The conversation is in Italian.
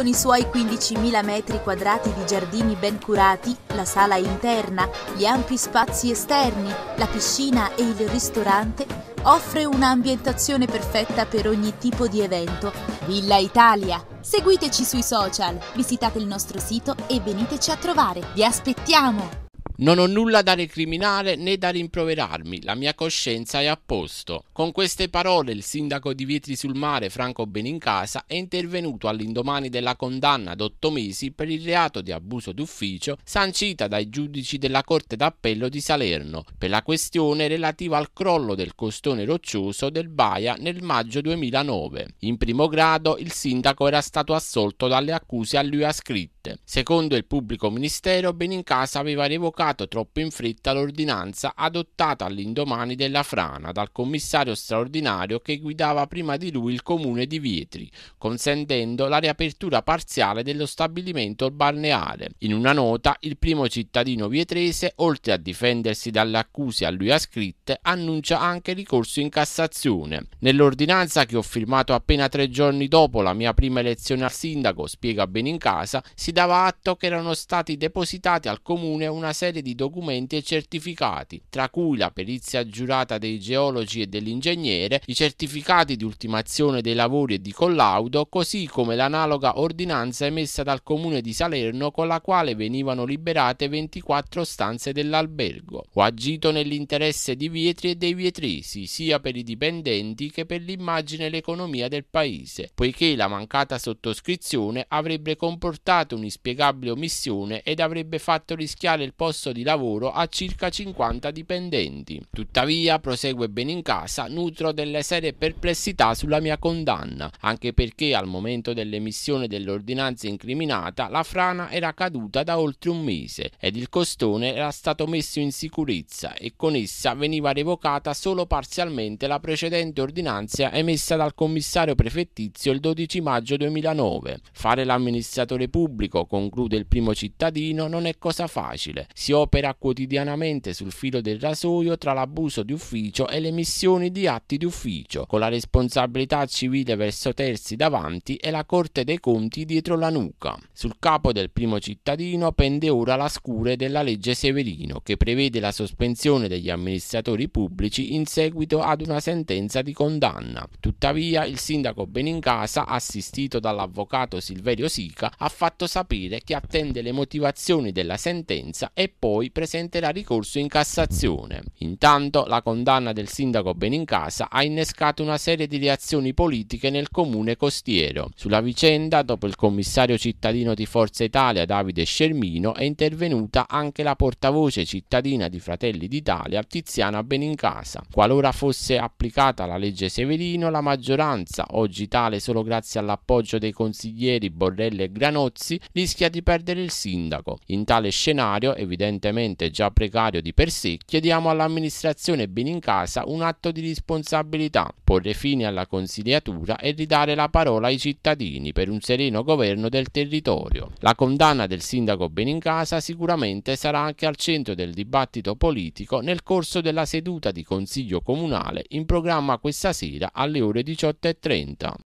con i suoi 15.000 metri quadrati di giardini ben curati, la sala interna, gli ampi spazi esterni, la piscina e il ristorante, offre un'ambientazione perfetta per ogni tipo di evento. Villa Italia! Seguiteci sui social, visitate il nostro sito e veniteci a trovare. Vi aspettiamo! Non ho nulla da recriminare né da rimproverarmi, la mia coscienza è a posto. Con queste parole il sindaco di Vietri sul Mare, Franco Benincasa, è intervenuto all'indomani della condanna ad otto mesi per il reato di abuso d'ufficio sancita dai giudici della Corte d'Appello di Salerno per la questione relativa al crollo del costone roccioso del Baia nel maggio 2009. In primo grado il sindaco era stato assolto dalle accuse a lui ascritte. Secondo il pubblico ministero, Benincasa aveva revocato applicato troppo in fretta l'ordinanza adottata all'indomani della frana dal commissario straordinario che guidava prima di lui il comune di Vietri, consentendo la riapertura parziale dello stabilimento balneare. In una nota, il primo cittadino vietrese, oltre a difendersi dalle accuse a lui ascritte, annuncia anche ricorso in Cassazione. Nell'ordinanza che ho firmato appena tre giorni dopo la mia prima elezione al sindaco, spiega Benincasa, si dava atto che erano stati depositati al comune una serie serie di documenti e certificati, tra cui la perizia giurata dei geologi e dell'ingegnere, i certificati di ultimazione dei lavori e di collaudo, così come l'analoga ordinanza emessa dal comune di Salerno con la quale venivano liberate 24 stanze dell'albergo. Ho agito nell'interesse di Vietri e dei Vietresi, sia per i dipendenti che per l'immagine e l'economia del paese, poiché la mancata sottoscrizione avrebbe comportato un'inspiegabile omissione ed avrebbe fatto rischiare il posto posto di lavoro a circa 50 dipendenti. Tuttavia, prosegue Benincasa, nutro delle serie perplessità sulla mia condanna, anche perché al momento dell'emissione dell'ordinanza incriminata la frana era caduta da oltre un mese ed il costone era stato messo in sicurezza e con essa veniva revocata solo parzialmente la precedente ordinanza emessa dal commissario prefettizio il 12 maggio 2009. Fare l'amministratore pubblico, conclude il primo cittadino, non è cosa facile. Si opera quotidianamente sul filo del rasoio tra l'abuso di ufficio e le l'emissione di atti di ufficio, con la responsabilità civile verso terzi davanti e la Corte dei Conti dietro la nuca. Sul capo del primo cittadino pende ora la scure della legge Severino, che prevede la sospensione degli amministratori pubblici in seguito ad una sentenza di condanna. Tuttavia, il sindaco Benincasa, assistito dall'avvocato Silverio Sica, ha fatto sapere che attende le motivazioni della sentenza e poi presenterà ricorso in Cassazione. Intanto la condanna del sindaco Benincasa ha innescato una serie di reazioni politiche nel comune costiero. Sulla vicenda, dopo il commissario cittadino di Forza Italia Davide Scermino, è intervenuta anche la portavoce cittadina di Fratelli d'Italia Tiziana Benincasa. Qualora fosse applicata la legge Severino, la maggioranza, oggi tale solo grazie all'appoggio dei consiglieri Borrelli e Granozzi, rischia di perdere il sindaco. In tale scenario, evidentemente evidentemente già precario di per sé, chiediamo all'amministrazione Benincasa un atto di responsabilità, porre fine alla consigliatura e ridare la parola ai cittadini per un sereno governo del territorio. La condanna del sindaco Benincasa sicuramente sarà anche al centro del dibattito politico nel corso della seduta di Consiglio Comunale in programma questa sera alle ore 18.30.